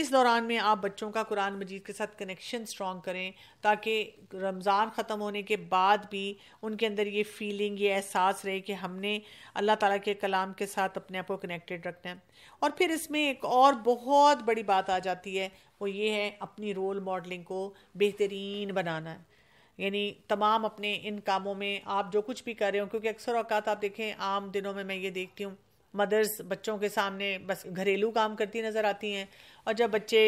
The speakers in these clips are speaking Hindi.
इस दौरान में आप बच्चों का कुरान मजीद के साथ कनेक्शन स्ट्रॉन्ग करें ताकि रमज़ान ख़त्म होने के बाद भी उनके अंदर ये फीलिंग ये एहसास रहे कि हमने अल्लाह ताला के कलाम के साथ अपने आप को कनेक्टेड रखना है और फिर इसमें एक और बहुत बड़ी बात आ जाती है वो ये है अपनी रोल मॉडलिंग को बेहतरीन बनाना है यानी तमाम अपने इन कामों में आप जो कुछ भी कर रहे हो क्योंकि अक्सर अवकात आप देखें आम दिनों में मैं ये देखती हूँ मदर्स बच्चों के सामने बस घरेलू काम करती नज़र आती हैं और जब बच्चे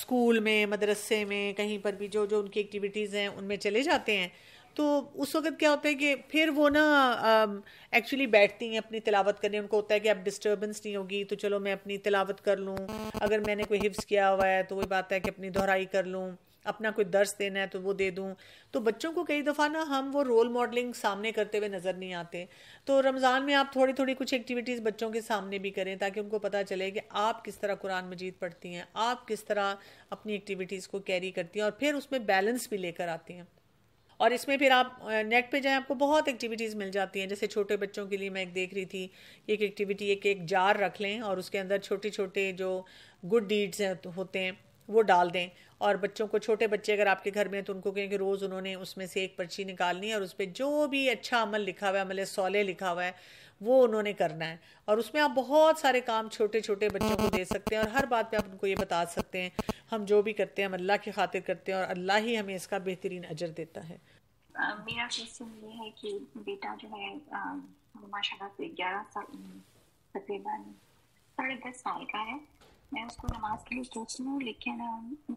स्कूल में मदरसे में कहीं पर भी जो जो उनकी एक्टिविटीज़ हैं उनमें चले जाते हैं तो उस वक्त क्या होता है कि फिर वो ना एक्चुअली बैठती हैं अपनी तिलावत करने उनको होता है कि अब डिस्टर्बेंस नहीं होगी तो चलो मैं अपनी तिलावत कर लूँ अगर मैंने कोई हिफ्स किया हुआ है तो वही बात है कि अपनी दोहराई कर लूँ अपना कोई दर्श देना है तो वो दे दूँ तो बच्चों को कई दफ़ा ना हम वो रोल मॉडलिंग सामने करते हुए नज़र नहीं आते तो रमज़ान में आप थोड़ी थोड़ी कुछ एक्टिविटीज़ बच्चों के सामने भी करें ताकि उनको पता चले कि आप किस तरह कुरान मजीद पढ़ती हैं आप किस तरह अपनी एक्टिविटीज़ को कैरी करती हैं और फिर उसमें बैलेंस भी लेकर आती हैं और इसमें फिर आप नेट पे जाएं आपको बहुत एक्टिविटीज़ मिल जाती हैं जैसे छोटे बच्चों के लिए मैं एक देख रही थी एक एक्टिविटी एक एक जार रख लें और उसके अंदर छोटे छोटे जो गुड डीड्स तो होते हैं वो डाल दें और बच्चों को छोटे बच्चे अगर आपके घर में हैं तो उनको कहें कि रोज़ उन्होंने उसमें से एक पर्ची निकालनी है और उस पर जो भी अच्छा अमल लिखा हुआ है अमल सौले लिखा हुआ है वो उन्होंने करना है और उसमें आप बहुत सारे काम छोटे छोटे बच्चों को दे सकते हैं और हर बात पे आप उनको ये बता सकते हैं हम जो भी करते हैं हम अल्लाह की खातिर करते हैं और अल्लाह ही हमें इसका बेहतरीन अजर देता है मेरा क्वेश्चन ये है कि बेटा जो है माशाल्लाह से ग्यारह साल तकरीबन साढ़े दस साल का है मैं उसको नमाज के लिए सोच हूँ लेकिन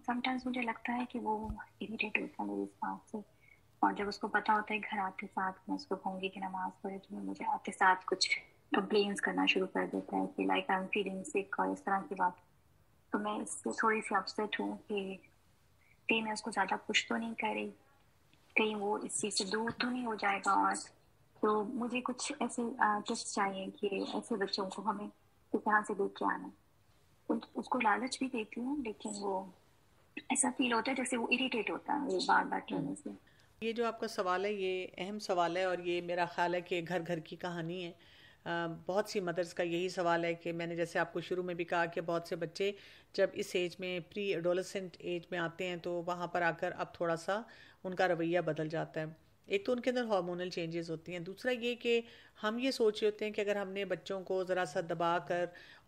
समटाइम्स मुझे लगता है कि वो इरीटेट होता है मेरी इस बात से और जब उसको पता होता है घर आते साथ मैं उसको कहूँगी कि नमाज पढ़े तो मुझे आते साथ कुछ कंप्लेन्स करना शुरू कर देता है कि like I am feeling sick और इस तरह की बात तो मैं इससे थोड़ी सी अपसेट हूँ कि कहीं मैं उसको ज़्यादा पुश तो नहीं कर रही कहीं वो इस चीज़ से दूर तो नहीं हो जाएगा और तो मुझे कुछ ऐसे टिप्स चाहिए कि ऐसे बच्चों को हमें किस तरह से देख के आना है उसको लालच भी देती हूँ लेकिन वो ऐसा फील होता है जैसे वो इरिटेट होता है वो बार बार हम्म। कहने से ये जो आपका सवाल है ये अहम सवाल है और ये मेरा ख्याल है कि घर घर की कहानी है बहुत सी मदर्स का यही सवाल है कि मैंने जैसे आपको शुरू में भी कहा कि बहुत से बच्चे जब इस एज में प्री एडोलसेंट एज में आते हैं तो वहाँ पर आकर अब थोड़ा सा उनका रवैया बदल जाता है एक तो उनके अंदर हार्मोनल चेंजेस होती हैं दूसरा ये कि हम ये सोच रहे होते हैं कि अगर हमने बच्चों को ज़रा सा दबा कर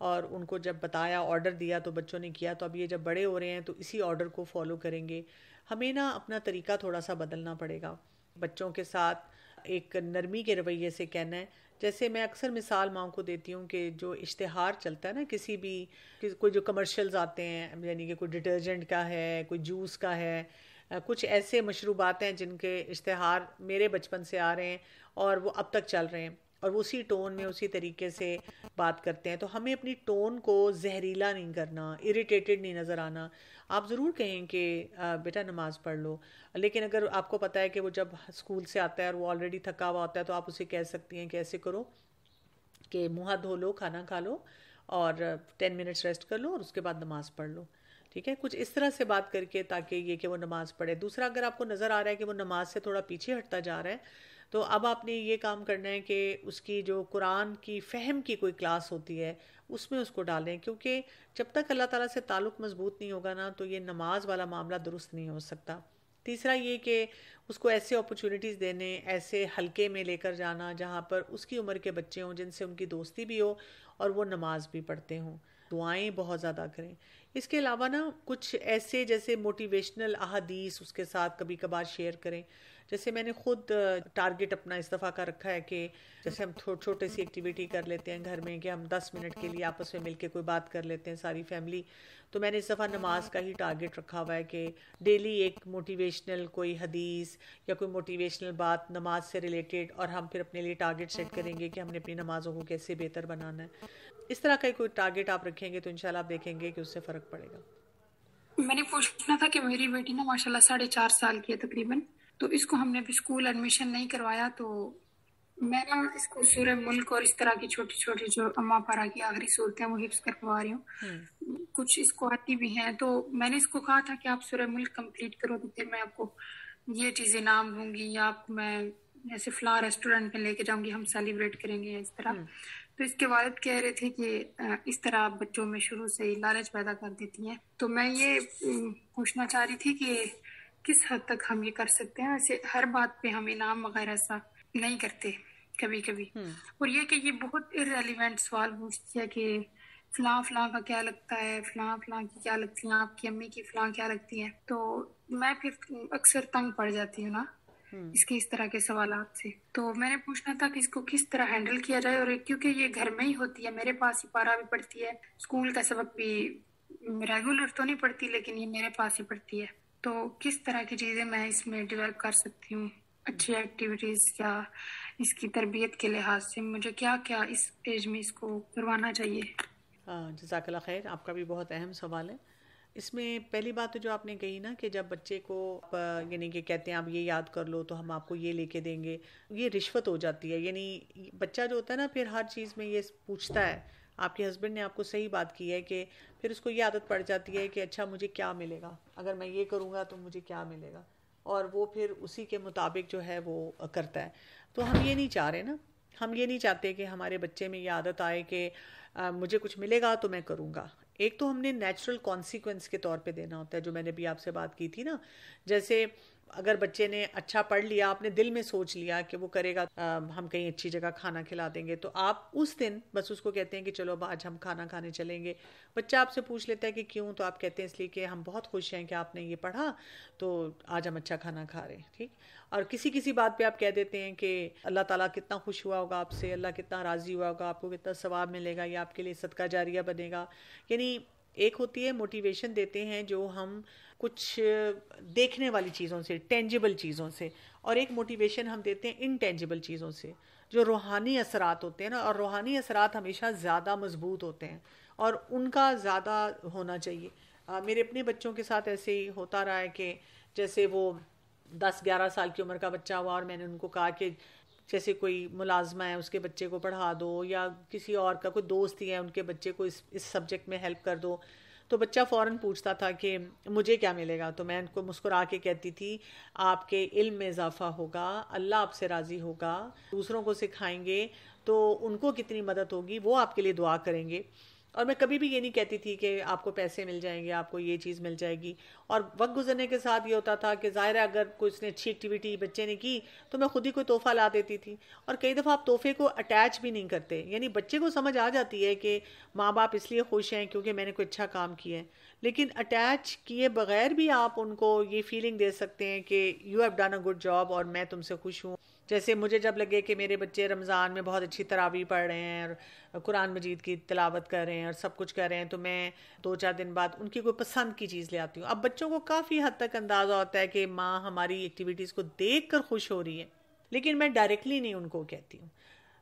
और उनको जब बताया ऑर्डर दिया तो बच्चों ने किया तो अब ये जब बड़े हो रहे हैं तो इसी ऑर्डर को फॉलो करेंगे हमें ना अपना तरीका थोड़ा सा बदलना पड़ेगा बच्चों के साथ एक नरमी के रवैये से कहना है जैसे मैं अक्सर मिसाल माओ को देती हूँ कि जो इश्तहार चलता है ना किसी भी कोई जो कमर्शियल्स आते हैं यानी कि कोई डिटर्जेंट का है कोई जूस का है कुछ ऐसे मशरूबात हैं जिनके इश्तहार मेरे बचपन से आ रहे हैं और वो अब तक चल रहे हैं और वो उसी टोन में उसी तरीके से बात करते हैं तो हमें अपनी टोन को जहरीला नहीं करना इरिटेटेड नहीं नज़र आना आप ज़रूर कहें कि बेटा नमाज़ पढ़ लो लेकिन अगर आपको पता है कि वो जब स्कूल से आता है और वो ऑलरेडी थका हुआ होता है तो आप उसे कह सकती हैं कि ऐसे करो कि मुँह हाथ धो लो खाना खा लो और टेन मिनट्स रेस्ट कर लो और उसके बाद नमाज़ पढ़ लो ठीक है कुछ इस तरह से बात करके ताकि ये कि वो नमाज़ पढ़े दूसरा अगर आपको नज़र आ रहा है कि वो नमाज से थोड़ा पीछे हटता जा रहा है तो अब आपने ये काम करना है कि उसकी जो कुरान की फ़हम की कोई क्लास होती है उसमें उसको डालें क्योंकि जब तक अल्लाह ताला से ताल्लुक़ मजबूत नहीं होगा ना तो ये नमाज वाला मामला दुरुस्त नहीं हो सकता तीसरा ये कि उसको ऐसे अपॉर्चुनिटीज़ देने ऐसे हल्के में लेकर जाना जहाँ पर उसकी उम्र के बच्चे हों जिनसे उनकी दोस्ती भी हो और वो नमाज भी पढ़ते हों दुआएँ बहुत ज़्यादा करें इसके अलावा ना कुछ ऐसे जैसे मोटिवेशनल अहादीस उसके साथ कभी कभार शेयर करें जैसे मैंने खुद टारगेट अपना इस दफ़ा का रखा है कि जैसे हम छोटे छोटे सी एक्टिविटी कर लेते हैं घर में कि हम दस मिनट के लिए आपस में मिलके कोई बात कर लेते हैं सारी फैमिली तो मैंने इस दफ़ा नमाज का ही टारगेट रखा हुआ है कि डेली एक मोटिवेशनल कोई हदीस या कोई मोटिवेशनल बात नमाज से रिलेटेड और हम फिर अपने लिए टारगेट सेट करेंगे कि हमने अपनी नमाज़ों को कैसे बेहतर बनाना है इस तरह का कोई टारगेट आप रखेंगे तो इनशाला आप देखेंगे कि उससे फ़र्क पड़ेगा मैंने पूछना था कि मेरी बेटी ना माशाल्लाह साढ़े चार साल की है तकरीबन तो इसको हमने भी स्कूल एडमिशन नहीं करवाया तो मैं ना इसको सूर्य मुल्क और इस तरह की छोटी छोटी जो अम्मा पारा की आखिरी सूरत है वो हिप्स करवा रही हूँ हम्म। कुछ इसको आती भी है तो मैंने इसको कहा था कि आप सूर्य मुल्क कम्प्लीट करो तो फिर मैं आपको ये चीजें नाम दूंगी या आपको मैं ऐसे फ्लावर रेस्टोरेंट में लेके जाऊंगी हम सेलिब्रेट करेंगे इस तरह हम्म। तो इसके वालद कह रहे थे कि इस तरह आप बच्चों में शुरू से ही लालच पैदा कर देती हैं तो मैं ये पूछना चाह रही थी कि किस हद तक हम ये कर सकते हैं ऐसे हर बात पे हम इनाम वगैरह सा नहीं करते कभी कभी हम्म। और ये कि ये बहुत इरेलीवेंट सवाल पूछती है कि फलां फलां का क्या लगता है फलां फलां की क्या लगती है आपकी अम्मी की फलां क्या लगती है तो मैं फिर अक्सर तंग पड़ जाती हूँ ना हम्म। इसके इस तरह के सवाल से तो मैंने पूछना था कि इसको किस तरह हैंडल किया जाए और क्योंकि ये घर में ही होती है मेरे पास ही पारा भी पड़ती है स्कूल का सबक भी रेगुलर तो नहीं पड़ती लेकिन ये मेरे पास ही पड़ती है तो किस तरह की चीज़ें मैं इसमें डेवलप कर सकती हूँ अच्छी एक्टिविटीज़ या इसकी तरबियत के लिहाज से मुझे क्या क्या इस एज में इसको करवाना चाहिए हाँ, जजाकला खैर आपका भी बहुत अहम सवाल है इसमें पहली बात तो जो आपने कही ना कि जब बच्चे को यानी कि कहते हैं आप ये याद कर लो तो हम आपको ये लेके देंगे ये रिश्वत हो जाती है यानी बच्चा जो होता है ना फिर हर चीज़ में ये पूछता है आपके हस्बैंड ने आपको सही बात की है कि फिर उसको ये आदत पड़ जाती है कि अच्छा मुझे क्या मिलेगा अगर मैं ये करूँगा तो मुझे क्या मिलेगा और वो फिर उसी के मुताबिक जो है वो करता है तो हम ये नहीं चाह रहे ना हम ये नहीं चाहते कि हमारे बच्चे में ये आदत आए कि मुझे कुछ मिलेगा तो मैं करूँगा एक तो हमने नेचुरल कॉन्सिक्वेंस के तौर पे देना होता है जो मैंने भी आपसे बात की थी ना जैसे अगर बच्चे ने अच्छा पढ़ लिया आपने दिल में सोच लिया कि वो करेगा आ, हम कहीं अच्छी जगह खाना खिला देंगे तो आप उस दिन बस उसको कहते हैं कि चलो अब आज हम खाना खाने चलेंगे बच्चा आपसे पूछ लेता है कि क्यों तो आप कहते हैं इसलिए कि हम बहुत खुश हैं कि आपने ये पढ़ा तो आज हम अच्छा खाना खा रहे हैं ठीक और किसी किसी बात पे आप कह देते हैं कि अल्लाह ताला कितना खुश हुआ होगा आपसे अल्लाह कितना राज़ी हुआ होगा आपको कितना सवाब मिलेगा या आपके लिए सदका जारिया बनेगा यानी एक होती है मोटिवेशन देते हैं जो हम कुछ देखने वाली चीज़ों से टेंजिबल चीज़ों से और एक मोटिवेशन हम देते हैं इनटेंजिबल चीज़ों से जो रूहानी असरात होते हैं ना और रूहानी असरात हमेशा ज़्यादा मजबूत होते हैं और उनका ज़्यादा होना चाहिए आ, मेरे अपने बच्चों के साथ ऐसे ही होता रहा है कि जैसे वो दस ग्यारह साल की उम्र का बच्चा हुआ और मैंने उनको कहा कि जैसे कोई मुलाजमा है उसके बच्चे को पढ़ा दो या किसी और का कोई दोस्त ही है उनके बच्चे को इस इस सब्जेक्ट में हेल्प कर दो तो बच्चा फ़ौर पूछता था कि मुझे क्या मिलेगा तो मैं उनको मुस्कुरा के कहती थी आपके इल्म में इजाफा होगा अल्लाह आपसे राज़ी होगा दूसरों को सिखाएंगे तो उनको कितनी मदद होगी वो आपके लिए दुआ करेंगे और मैं कभी भी ये नहीं कहती थी कि आपको पैसे मिल जाएंगे आपको ये चीज़ मिल जाएगी और वक्त गुजरने के साथ ये होता था कि ज़ाहिर है अगर कोई उसने अच्छी एक्टिविटी बच्चे ने की तो मैं खुद ही कोई तोहफ़ा ला देती थी और कई दफ़ा आप तोहफे को अटैच भी नहीं करते यानी बच्चे को समझ आ जाती है कि माँ बाप इसलिए खुश हैं क्योंकि मैंने कोई अच्छा काम किया है लेकिन अटैच किए बगैर भी आप उनको ये फीलिंग दे सकते हैं कि you have done a good job और मैं तुमसे खुश हूँ जैसे मुझे जब लगे कि मेरे बच्चे रमज़ान में बहुत अच्छी तरावी पढ़ रहे हैं और कुरान मजीद की तलावत कर रहे हैं और सब कुछ कर रहे हैं तो मैं दो चार दिन बाद उनकी कोई पसंद की चीज़ ले आती हूँ अब बच्चों को काफ़ी हद तक अंदाज़ा होता है कि माँ हमारी एक्टिविटीज़ को देख कर खुश हो रही है लेकिन मैं डायरेक्टली नहीं उनको कहती हूँ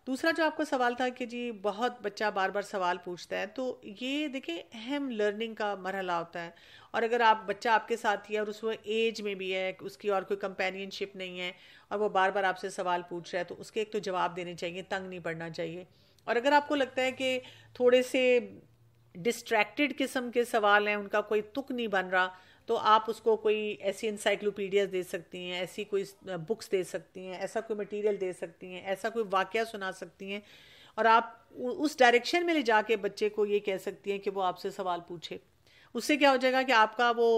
दूसरा जो आपका सवाल था कि जी बहुत बच्चा बार बार सवाल पूछता है तो ये देखिए अहम लर्निंग का मरहला होता है और अगर आप बच्चा आपके साथ ही है और उस वो एज में भी है उसकी और कोई कंपेनियनशिप नहीं है और वो बार बार आपसे सवाल पूछ रहा है तो उसके एक तो जवाब देने चाहिए तंग नहीं पड़ना चाहिए और अगर आपको लगता है कि थोड़े से डिस्ट्रैक्टेड किस्म के सवाल हैं उनका कोई तुक नहीं बन रहा तो आप उसको कोई ऐसी इंसाइक्लोपीडियाज दे सकती हैं ऐसी कोई बुक्स दे सकती हैं ऐसा कोई मटेरियल दे सकती हैं ऐसा कोई वाक्य सुना सकती हैं और आप उस डायरेक्शन में ले जाके बच्चे को ये कह सकती हैं कि वो आपसे सवाल पूछे उससे क्या हो जाएगा कि आपका वो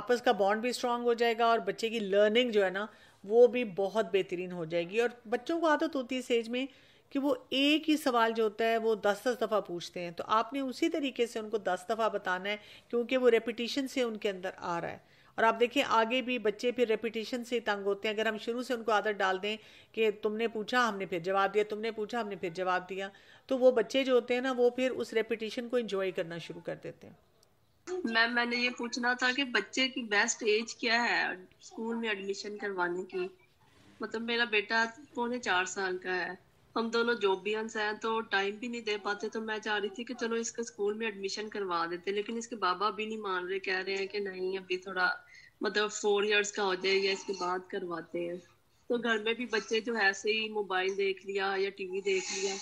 आपस का बॉन्ड भी स्ट्रांग हो जाएगा और बच्चे की लर्निंग जो है ना वो भी बहुत बेहतरीन हो जाएगी और बच्चों को आदत होती है इस एज में कि वो एक ही सवाल जो होता है वो दस दस दफ़ा पूछते हैं तो आपने उसी तरीके से उनको दस दफ़ा बताना है क्योंकि वो रेपिटिशन से उनके अंदर आ रहा है और आप देखें आगे भी बच्चे फिर रेपिटेशन से तंग होते हैं अगर हम शुरू से उनको आदत डाल दें कि तुमने पूछा हमने फिर जवाब दिया तुमने पूछा हमने फिर जवाब दिया तो वो बच्चे जो होते हैं ना वो फिर उस रेपिटेशन को इंजॉय करना शुरू कर देते हैं मैम मैंने ये पूछना था कि बच्चे की बेस्ट एज क्या है स्कूल में एडमिशन करवाने की मतलब मेरा बेटा पौने चार साल का है हम दोनों जॉब भी हैं तो टाइम भी नहीं दे पाते तो मैं चाह रही थी कि चलो इसके स्कूल में एडमिशन करवा देते लेकिन इसके बाबा भी नहीं मान रहे कह रहे हैं कि नहीं अभी थोड़ा मतलब फोर इयर्स का हो जाए या इसके बाद करवाते हैं तो घर में भी बच्चे जो ऐसे ही मोबाइल देख लिया या टीवी देख लिया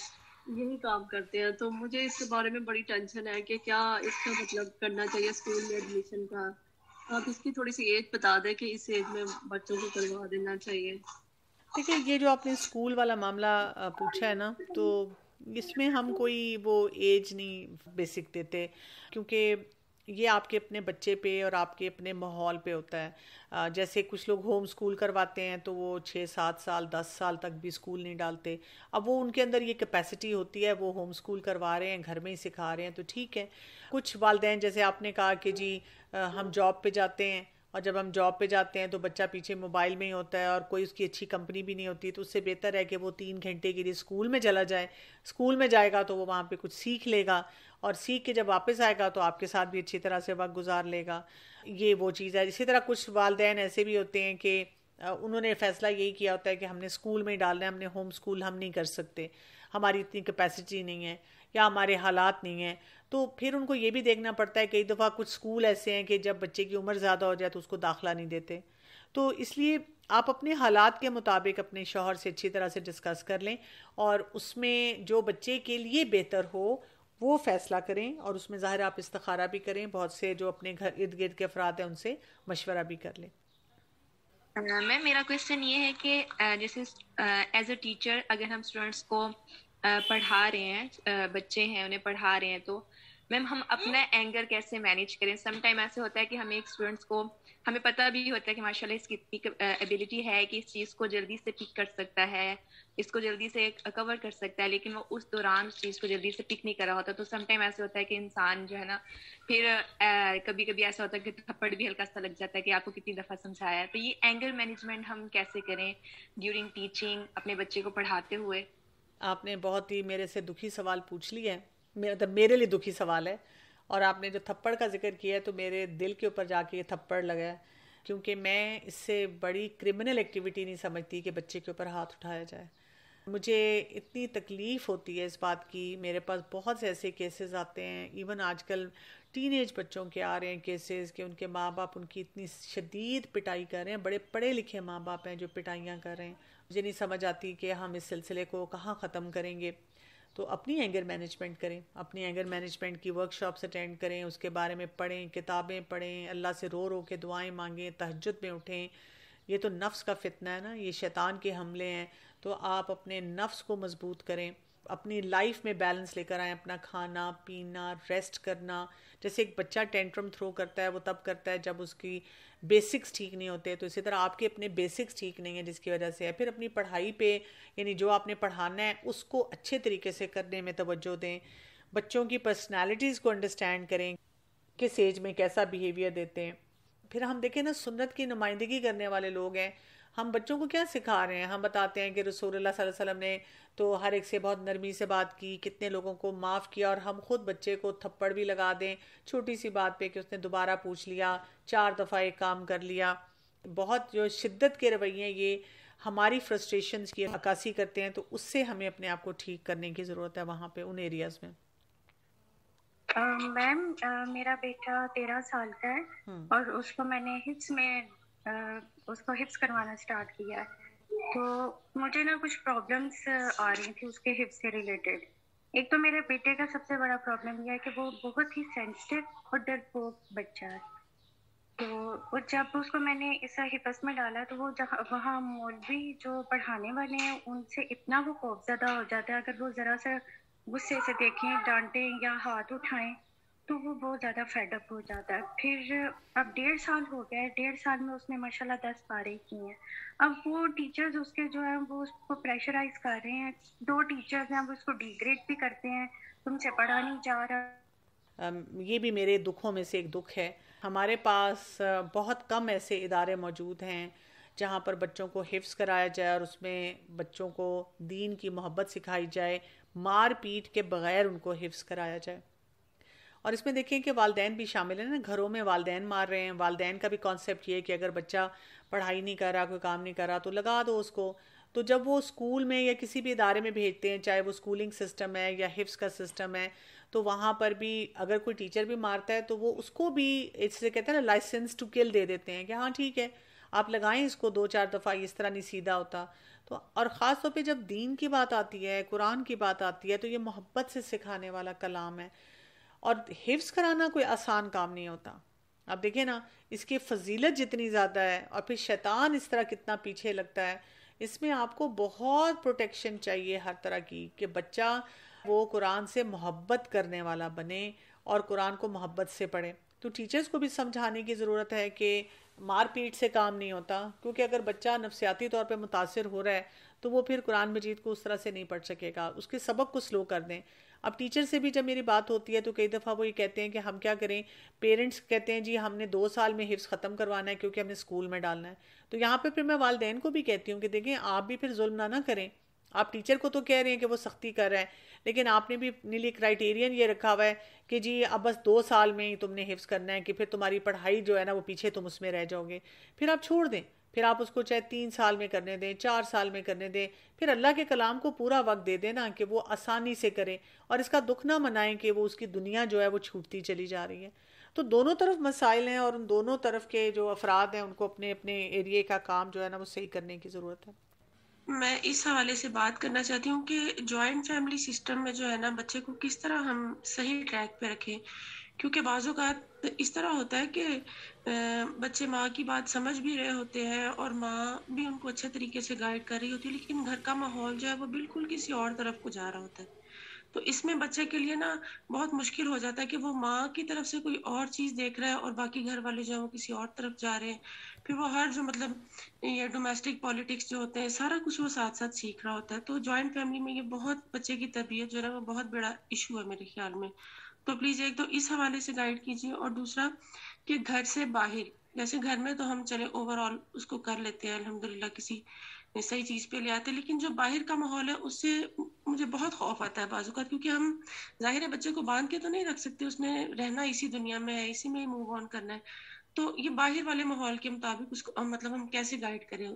यही काम करते हैं तो मुझे इसके बारे में बड़ी टेंशन है कि क्या इसका मतलब करना चाहिए स्कूल में एडमिशन का आप इसकी थोड़ी सी एज बता दें कि इस एज में बच्चों को करवा देना चाहिए देखिए ये जो आपने स्कूल वाला मामला पूछा है ना तो इसमें हम कोई वो एज नहीं बेसिक देते क्योंकि ये आपके अपने बच्चे पे और आपके अपने माहौल पे होता है जैसे कुछ लोग होम स्कूल करवाते हैं तो वो छः सात साल दस साल तक भी स्कूल नहीं डालते अब वो उनके अंदर ये कैपेसिटी होती है वो होम स्कूल करवा रहे हैं घर में ही सिखा रहे हैं तो ठीक है कुछ वालदे जैसे आपने कहा कि जी हम जॉब पे जाते हैं और जब हम जॉब पे जाते हैं तो बच्चा पीछे मोबाइल में ही होता है और कोई उसकी अच्छी कंपनी भी नहीं होती तो उससे बेहतर है कि वो तीन घंटे के लिए स्कूल में चला जाए स्कूल में जाएगा तो वो वहाँ पे कुछ सीख लेगा और सीख के जब वापस आएगा तो आपके साथ भी अच्छी तरह से वक्त गुजार लेगा ये वो चीज़ है इसी तरह कुछ वालदेन ऐसे भी होते हैं कि उन्होंने फैसला यही किया होता है कि हमने स्कूल में डालना है हमने होम स्कूल हम नहीं कर सकते हमारी इतनी कैपेसिटी नहीं है या हमारे हालात नहीं हैं तो फिर उनको ये भी देखना पड़ता है कई दफ़ा कुछ स्कूल ऐसे हैं कि जब बच्चे की उम्र ज़्यादा हो जाए तो उसको दाखिला नहीं देते तो इसलिए आप अपने हालात के मुताबिक अपने शोहर से अच्छी तरह से डिस्कस कर लें और उसमें जो बच्चे के लिए बेहतर हो वो फैसला करें और उसमें ज़ाहिर आप इस्तारा भी करें बहुत से जो अपने घर इर्द गिर्द के अफराद हैं उनसे मशवरा भी कर लें मैम मेरा क्वेश्चन ये है कि जैसे एज अ टीचर अगर हम स्टूडेंट्स को पढ़ा रहे हैं बच्चे हैं उन्हें पढ़ा रहे हैं तो मैम हम अपना एंगर कैसे मैनेज करें समटाइम ऐसे होता है कि हमें स्टूडेंट्स को हमें पता भी होता है कि माशाल्लाह इसकी इतनी एबिलिटी है कि इस चीज़ को जल्दी से पिक कर सकता है इसको जल्दी से कवर कर सकता है लेकिन वो उस दौरान उस चीज़ को जल्दी से पिक नहीं करा होता तो समटाइम ऐसा होता है कि इंसान जो है ना फिर आ, कभी कभी ऐसा होता है कि थप्पड़ भी हल्का सा लग जाता है कि आपको कितनी दफ़ा समझाया तो ये एंगर मैनेजमेंट हम कैसे करें ड्यूरिंग टीचिंग अपने बच्चे को पढ़ाते हुए आपने बहुत ही मेरे से दुखी सवाल पूछ लिया है मतलब मेरे लिए दुखी सवाल है और आपने जो थप्पड़ का जिक्र किया है तो मेरे दिल के ऊपर जाके ये थप्पड़ लगा है क्योंकि मैं इससे बड़ी क्रिमिनल एक्टिविटी नहीं समझती कि बच्चे के ऊपर हाथ उठाया जाए मुझे इतनी तकलीफ़ होती है इस बात की मेरे पास बहुत से ऐसे केसेस आते हैं इवन आजकल टीनेज बच्चों के आ रहे हैं केसेस कि उनके माँ बाप उनकी इतनी शदीद पिटाई कर रहे हैं बड़े पढ़े लिखे माँ बाप हैं जो पिटाइयाँ कर रहे हैं मुझे नहीं समझ आती कि हम इस सिलसिले को कहाँ ख़त्म करेंगे तो अपनी एंगर मैनेजमेंट करें अपनी एंगर मैनेजमेंट की वर्कशॉप्स अटेंड करें उसके बारे में पढ़ें किताबें पढ़ें अल्लाह से रो रो के दुआएं मांगें तहजद में उठें ये तो नफ्स का फितना है ना ये शैतान के हमले हैं तो आप अपने नफ्स को मजबूत करें अपनी लाइफ में बैलेंस लेकर आएँ अपना खाना पीना रेस्ट करना जैसे एक बच्चा टेंट्रम थ्रो करता है वो तब करता है जब उसकी बेसिक्स ठीक नहीं होते तो इसी तरह आपके अपने बेसिक्स ठीक नहीं है जिसकी वजह से है फिर अपनी पढ़ाई पे यानी जो आपने पढ़ाना है उसको अच्छे तरीके से करने में तवज्जो दें बच्चों की पर्सनैलिटीज़ को अंडरस्टैंड करें किस एज में कैसा बिहेवियर देते हैं फिर हम देखें ना सुन्नत की नुमाइंदगी करने वाले लोग हैं हम बच्चों को क्या सिखा रहे हैं हम बताते हैं कि अल्लाह सल्लल्लाहु अलैहि वसल्लम ने तो हर एक से बहुत नरमी से बात की कितने लोगों को माफ़ किया और हम खुद बच्चे को थप्पड़ भी लगा दें छोटी सी बात पे कि उसने दोबारा पूछ लिया चार दफ़ा एक काम कर लिया बहुत जो शिद्दत के रवैये ये हमारी फ्रस्ट्रेशन की अक्सी करते हैं तो उससे हमें अपने आप को ठीक करने की ज़रूरत है वहाँ पे उन एरियाज में मैम uh, uh, मेरा बेटा तेरह साल का है हम्म। और उसको मैंने हिप्स में उसको हिप्स करवाना स्टार्ट किया तो मुझे ना कुछ प्रॉब्लम्स आ रही थी उसके हिप्स से रिलेटेड एक तो मेरे बेटे का सबसे बड़ा प्रॉब्लम यह है कि वो बहुत ही सेंसिटिव और डरपोक बच्चा है तो और जब उसको मैंने इस हिपस में डाला तो वो जहाँ वहाँ मौलवी जो पढ़ाने वाले हैं उनसे इतना वो ज़्यादा हो जाता है अगर वो ज़रा सा गुस्से से देखें डांटें या हाथ उठाएं तो वो बहुत ज़्यादा फेडअप हो जाता है फिर अब डेढ़ साल हो गया है डेढ़ साल में उसने माशाल्लाह दस पारे की हैं अब वो टीचर्स उसके जो है वो उसको प्रेशराइज कर रहे हैं दो टीचर्स हैं वो उसको डिग्रेड भी करते हैं तुमसे पढ़ा नहीं जा रहा ये भी मेरे दुखों में से एक दुख है हमारे पास बहुत कम ऐसे इदारे मौजूद हैं जहाँ पर बच्चों को हिफ्स कराया जाए और उसमें बच्चों को दीन की मोहब्बत सिखाई जाए मार पीट के बगैर उनको हिफ्स कराया जाए और इसमें देखें कि वालदेन भी शामिल हैं ना घरों में वालदेन मार रहे हैं वालदेन का भी कॉन्सेप्ट ये है कि अगर बच्चा पढ़ाई नहीं कर रहा कोई काम नहीं कर रहा तो लगा दो उसको तो जब वो स्कूल में या किसी भी इदारे में भेजते हैं चाहे वो स्कूलिंग सिस्टम है या हिफ्स का सिस्टम है तो वहाँ पर भी अगर कोई टीचर भी मारता है तो वो उसको भी इससे कहते हैं ना लाइसेंस टू किल दे देते हैं कि हाँ ठीक है आप लगाएं इसको दो चार दफ़ा इस तरह नहीं सीधा होता तो और ख़ास तौर पर जब दीन की बात आती है कुरान की बात आती है तो ये मोहब्बत से सिखाने वाला कलाम है और हिफ्स कराना कोई आसान काम नहीं होता आप देखें ना इसकी फजीलत जितनी ज़्यादा है और फिर शैतान इस तरह कितना पीछे लगता है इसमें आपको बहुत प्रोटेक्शन चाहिए हर तरह की कि बच्चा वो कुरान से मोहब्बत करने वाला बने और कुरान को मोहब्बत से पढ़े तो टीचर्स को भी समझाने की ज़रूरत है कि मारपीट से काम नहीं होता क्योंकि अगर बच्चा नफसियाती तौर पे मुतासर हो रहा है तो वो फिर कुरान मजीद को उस तरह से नहीं पढ़ सकेगा उसके सबक को स्लो कर दें अब टीचर से भी जब मेरी बात होती है तो कई दफ़ा वो ये कहते हैं कि हम क्या करें पेरेंट्स कहते हैं जी हमने दो साल में हिफ्स ख़त्म करवाना है क्योंकि हमें स्कूल में डालना है तो यहाँ पर फिर मैं वालदेन को भी कहती हूँ कि देखें आप भी फिर जुल्म ना ना करें आप टीचर को तो कह रहे हैं कि वो सख्ती कर रहा है लेकिन आपने भी अपने लिए क्राइटेरियन ये रखा हुआ है कि जी अब बस दो साल में ही तुमने हिफ्स करना है कि फिर तुम्हारी पढ़ाई जो है ना वो पीछे तुम उसमें रह जाओगे फिर आप छोड़ दें फिर आप उसको चाहे तीन साल में करने दें चार साल में करने दें फिर अल्लाह के कलाम को पूरा वक्त दे देना कि वो आसानी से करें और इसका दुख ना मनाएं कि वो उसकी दुनिया जो है वो छूटती चली जा रही है तो दोनों तरफ मसाइल हैं और उन दोनों तरफ के जो अफराद हैं उनको अपने अपने एरिए का काम जो है ना वो सही करने की ज़रूरत है मैं इस हवाले से बात करना चाहती हूँ कि ज्वाइंट फैमिली सिस्टम में जो है ना बच्चे को किस तरह हम सही ट्रैक पे रखें क्योंकि बाजू का इस तरह होता है कि बच्चे माँ की बात समझ भी रहे होते हैं और माँ भी उनको अच्छे तरीके से गाइड कर रही होती है लेकिन घर का माहौल जो है वो बिल्कुल किसी और तरफ को जा रहा होता है तो इसमें बच्चे के लिए ना बहुत मुश्किल हो जाता है कि वो माँ की तरफ से कोई और चीज़ देख रहा है और बाकी घर वाले जो है वो किसी और तरफ जा रहे हैं फिर वो हर जो मतलब ये डोमेस्टिक पॉलिटिक्स जो होते हैं सारा कुछ वो साथ साथ सीख रहा होता है तो जॉइंट फैमिली में ये बहुत बच्चे की तबीयत जो है वो बहुत बड़ा इशू है मेरे ख्याल में तो प्लीज एक तो इस हवाले से गाइड कीजिए और दूसरा कि घर से बाहर जैसे घर में तो हम चले ओवरऑल उसको कर लेते हैं अल्हम्दुलिल्लाह किसी सही चीज पे ले आते लेकिन जो बाहर का माहौल है उससे मुझे बहुत खौफ आता है बाजू का क्योंकि हम जाहिर है बच्चे को बांध के तो नहीं रख सकते उसने रहना इसी दुनिया में है इसी में मूव ऑन करना है तो ये बाहर वाले माहौल के मुताबिक उसको मतलब हम कैसे गाइड करें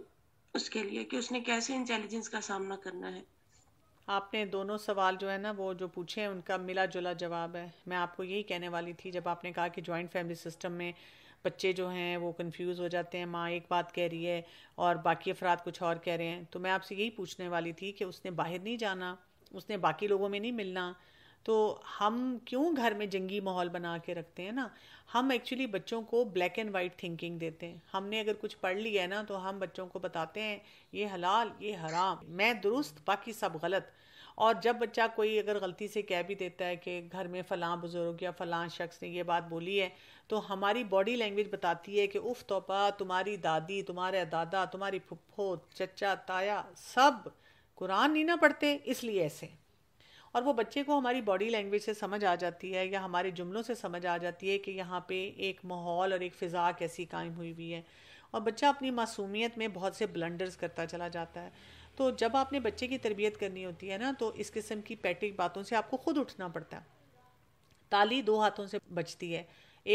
उसके लिए कि उसने कैसे इंटेलिजेंस का सामना करना है आपने दोनों सवाल जो है ना वो जो पूछे हैं उनका मिला जुला जवाब है मैं आपको यही कहने वाली थी जब आपने कहा कि जॉइंट फैमिली सिस्टम में बच्चे जो हैं वो कंफ्यूज हो जाते हैं माँ एक बात कह रही है और बाकी अफराद कुछ और कह रहे हैं तो मैं आपसे यही पूछने वाली थी कि उसने बाहर नहीं जाना उसने बाकी लोगों में नहीं मिलना तो हम क्यों घर में जंगी माहौल बना के रखते हैं ना हम एक्चुअली बच्चों को ब्लैक एंड वाइट थिंकिंग देते हैं हमने अगर कुछ पढ़ लिया है ना तो हम बच्चों को बताते हैं ये हलाल ये हराम मैं दुरुस्त बाकी सब गलत और जब बच्चा कोई अगर गलती से कह भी देता है कि घर में फ़लाँ बुज़ुर्ग या फ़लाँ शख्स ने ये बात बोली है तो हमारी बॉडी लैंग्वेज बताती है कि उफ़ तोपा तुम्हारी दादी तुम्हारे दादा तुम्हारी फुप्फो चचा ताया सब कुरान नहीं ना पढ़ते इसलिए ऐसे और वो बच्चे को हमारी बॉडी लैंग्वेज से समझ आ जाती है या हमारे जुमलों से समझ आ जाती है कि यहाँ पे एक माहौल और एक फ़िज़ा कैसी कायम हुई हुई है और बच्चा अपनी मासूमियत में बहुत से ब्लंडर्स करता चला जाता है तो जब आपने बच्चे की तरबियत करनी होती है ना तो इस किस्म की पैटिक बातों से आपको खुद उठना पड़ता है ताली दो हाथों से बचती है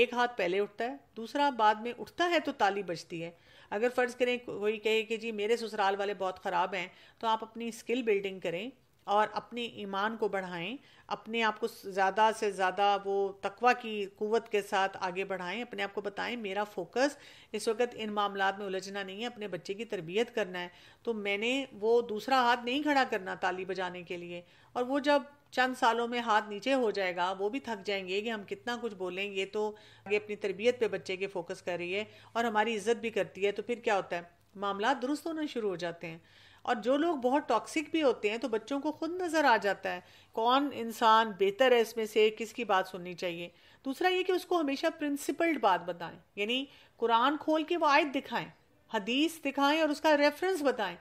एक हाथ पहले उठता है दूसरा बाद में उठता है तो ताली बजती है अगर फ़र्ज़ करें कोई कहे कि जी मेरे ससुराल वाले बहुत ख़राब हैं तो आप अपनी स्किल बिल्डिंग करें और अपने ईमान को बढ़ाएं अपने आप को ज़्यादा से ज़्यादा वो तकवा की कुवत के साथ आगे बढ़ाएं अपने आप को बताएं मेरा फोकस इस वक्त इन मामला में उलझना नहीं है अपने बच्चे की तरबियत करना है तो मैंने वो दूसरा हाथ नहीं खड़ा करना ताली बजाने के लिए और वो जब चंद सालों में हाथ नीचे हो जाएगा वो भी थक जाएंगे कि हम कितना कुछ बोलें ये तो आगे अपनी तरबियत पे बच्चे के फोकस कर रही है और हमारी इज्जत भी करती है तो फिर क्या होता है मामला दुरुस्त होना शुरू हो जाते हैं और जो लोग बहुत टॉक्सिक भी होते हैं तो बच्चों को खुद नज़र आ जाता है कौन इंसान बेहतर है इसमें से किसकी बात सुननी चाहिए दूसरा ये कि उसको हमेशा प्रिंसिपल्ड बात बताएं यानी कुरान खोल के वो आयत दिखाएं हदीस दिखाएं और उसका रेफरेंस बताएं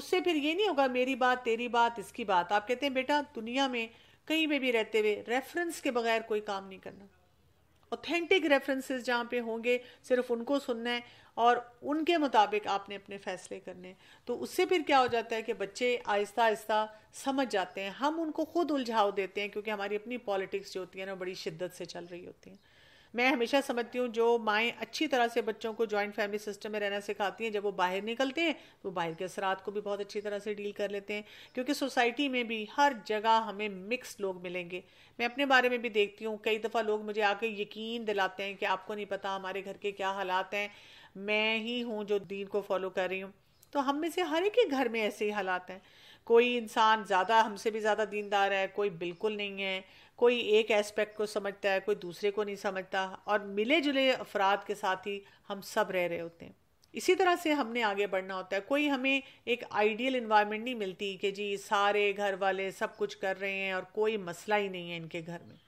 उससे फिर ये नहीं होगा मेरी बात तेरी बात इसकी बात आप कहते हैं बेटा दुनिया में कहीं पर भी रहते हुए रेफरेंस के बगैर कोई काम नहीं करना ऑथेंटिक रेफरेंसेस जहाँ पे होंगे सिर्फ उनको सुनना है और उनके मुताबिक आपने अपने फैसले करने तो उससे फिर क्या हो जाता है कि बच्चे आहिस्ता आहिस्ता समझ जाते हैं हम उनको खुद उलझाव देते हैं क्योंकि हमारी अपनी पॉलिटिक्स जो होती है ना बड़ी शिद्दत से चल रही होती हैं मैं हमेशा समझती हूँ जो माएँ अच्छी तरह से बच्चों को जॉइंट फैमिली सिस्टम में रहना सिखाती हैं जब वो बाहर निकलते हैं तो बाहर के असरात को भी बहुत अच्छी तरह से डील कर लेते हैं क्योंकि सोसाइटी में भी हर जगह हमें मिक्स लोग मिलेंगे मैं अपने बारे में भी देखती हूँ कई दफ़ा लोग मुझे आके यकीन दिलाते हैं कि आपको नहीं पता हमारे घर के क्या हालात हैं मैं ही हूँ जो दीन को फॉलो कर रही हूँ तो हम में से हर एक के घर में ऐसे ही हालात हैं कोई इंसान ज़्यादा हमसे भी ज़्यादा दीनदार है कोई बिल्कुल नहीं है कोई एक एस्पेक्ट को समझता है कोई दूसरे को नहीं समझता और मिले जुले अफराद के साथ ही हम सब रह रहे होते हैं इसी तरह से हमने आगे बढ़ना होता है कोई हमें एक आइडियल इन्वायरमेंट नहीं मिलती कि जी सारे घर वाले सब कुछ कर रहे हैं और कोई मसला ही नहीं है इनके घर में